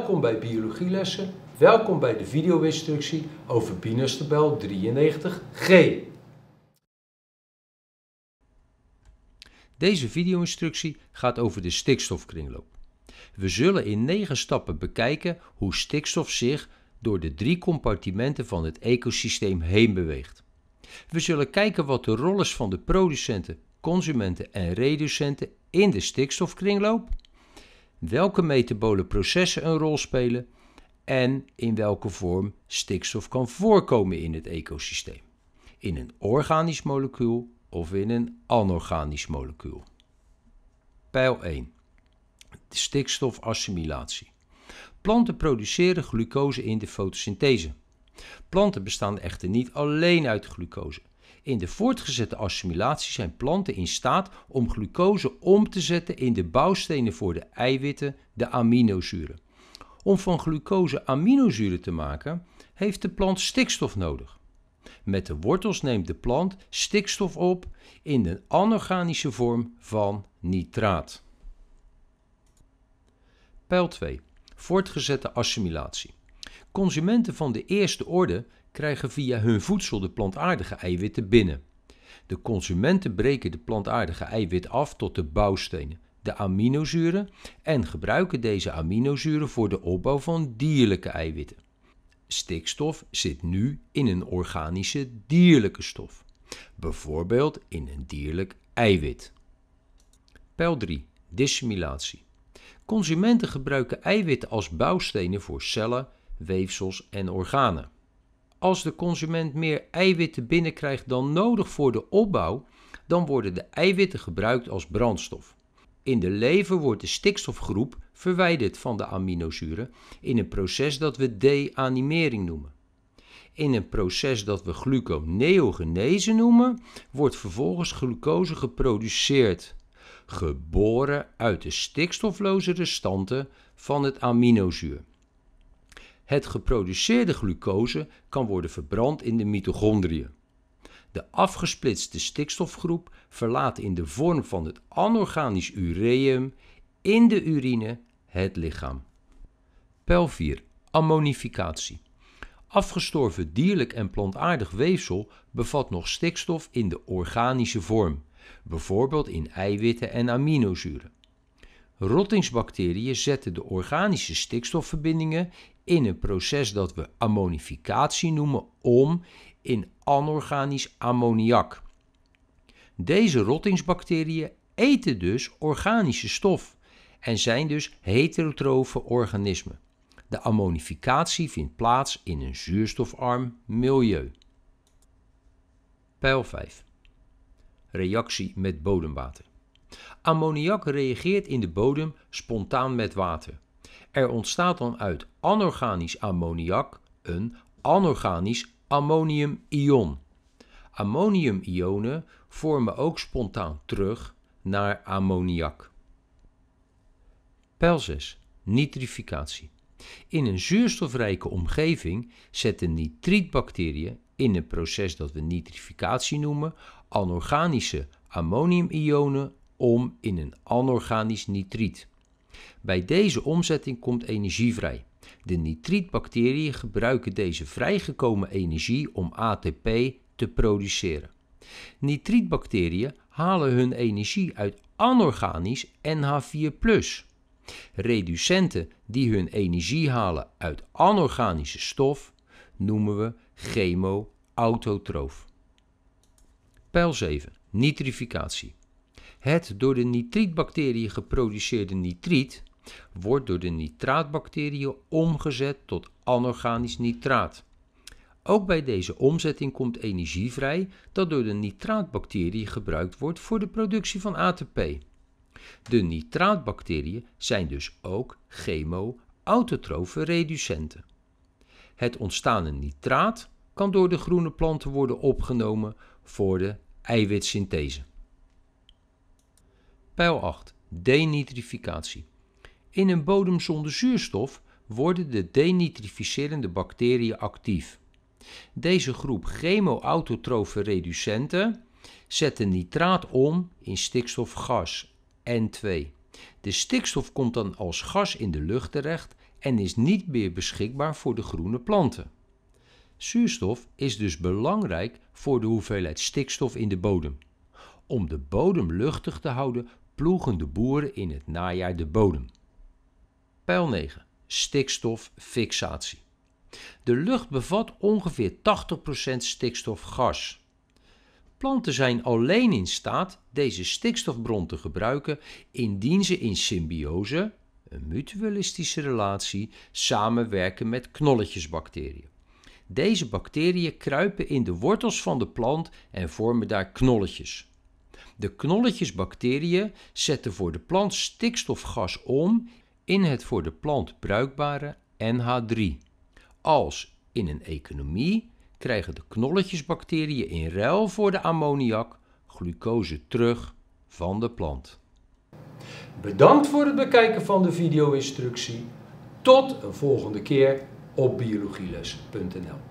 Welkom bij biologielessen. Welkom bij de video-instructie over tabel 93G. Deze video-instructie gaat over de stikstofkringloop. We zullen in 9 stappen bekijken hoe stikstof zich door de drie compartimenten van het ecosysteem heen beweegt. We zullen kijken wat de rol is van de producenten, consumenten en reducenten in de stikstofkringloop welke metabole processen een rol spelen en in welke vorm stikstof kan voorkomen in het ecosysteem. In een organisch molecuul of in een anorganisch molecuul. Pijl 1. stikstofassimilatie. Planten produceren glucose in de fotosynthese. Planten bestaan echter niet alleen uit glucose. In de voortgezette assimilatie zijn planten in staat om glucose om te zetten in de bouwstenen voor de eiwitten, de aminozuren. Om van glucose aminozuren te maken, heeft de plant stikstof nodig. Met de wortels neemt de plant stikstof op in de anorganische vorm van nitraat. Pijl 2. Voortgezette assimilatie. Consumenten van de eerste orde krijgen via hun voedsel de plantaardige eiwitten binnen. De consumenten breken de plantaardige eiwit af tot de bouwstenen, de aminozuren, en gebruiken deze aminozuren voor de opbouw van dierlijke eiwitten. Stikstof zit nu in een organische dierlijke stof, bijvoorbeeld in een dierlijk eiwit. Pijl 3. Dissimilatie. Consumenten gebruiken eiwitten als bouwstenen voor cellen, weefsels en organen. Als de consument meer eiwitten binnenkrijgt dan nodig voor de opbouw, dan worden de eiwitten gebruikt als brandstof. In de lever wordt de stikstofgroep verwijderd van de aminozuren in een proces dat we deanimering noemen. In een proces dat we gluconeogenese noemen, wordt vervolgens glucose geproduceerd, geboren uit de stikstofloze restanten van het aminozuur. Het geproduceerde glucose kan worden verbrand in de mitochondriën. De afgesplitste stikstofgroep verlaat in de vorm van het anorganisch ureum in de urine het lichaam. Pijl 4. Ammonificatie. Afgestorven dierlijk en plantaardig weefsel bevat nog stikstof in de organische vorm, bijvoorbeeld in eiwitten en aminozuren. Rottingsbacteriën zetten de organische stikstofverbindingen in een proces dat we ammonificatie noemen om in anorganisch ammoniak. Deze rottingsbacteriën eten dus organische stof en zijn dus heterotrofe organismen. De ammonificatie vindt plaats in een zuurstofarm milieu. Pijl 5. Reactie met bodemwater. Ammoniak reageert in de bodem spontaan met water. Er ontstaat dan uit anorganisch ammoniak een anorganisch ammoniumion. Ammoniumionen vormen ook spontaan terug naar ammoniak. Pijl 6. Nitrificatie. In een zuurstofrijke omgeving zetten nitrietbacteriën in een proces dat we nitrificatie noemen anorganische ammoniumionen om in een anorganisch nitriet. Bij deze omzetting komt energie vrij. De nitrietbacteriën gebruiken deze vrijgekomen energie om ATP te produceren. Nitrietbacteriën halen hun energie uit anorganisch NH4+. Reducenten die hun energie halen uit anorganische stof noemen we chemoautotroof. Pijl 7. Nitrificatie. Het door de nitrietbacteriën geproduceerde nitriet wordt door de nitraatbacteriën omgezet tot anorganisch nitraat. Ook bij deze omzetting komt energie vrij dat door de nitraatbacteriën gebruikt wordt voor de productie van ATP. De nitraatbacteriën zijn dus ook chemo-autotrofe reducenten. Het ontstaande nitraat kan door de groene planten worden opgenomen voor de eiwitsynthese. Pijl 8. Denitrificatie. In een bodem zonder zuurstof worden de denitrificerende bacteriën actief. Deze groep chemoautotrofe autotrofe reducenten zet de nitraat om in stikstofgas N2. De stikstof komt dan als gas in de lucht terecht en is niet meer beschikbaar voor de groene planten. Zuurstof is dus belangrijk voor de hoeveelheid stikstof in de bodem. Om de bodem luchtig te houden, ploegen de boeren in het najaar de bodem. Pijl 9. Stikstoffixatie. De lucht bevat ongeveer 80% stikstofgas. Planten zijn alleen in staat deze stikstofbron te gebruiken indien ze in symbiose, een mutualistische relatie, samenwerken met knolletjesbacteriën. Deze bacteriën kruipen in de wortels van de plant en vormen daar knolletjes. De knolletjesbacteriën zetten voor de plant stikstofgas om in het voor de plant bruikbare NH3. Als in een economie krijgen de knolletjesbacteriën in ruil voor de ammoniak glucose terug van de plant. Bedankt voor het bekijken van de video-instructie. Tot een volgende keer op biologieles.nl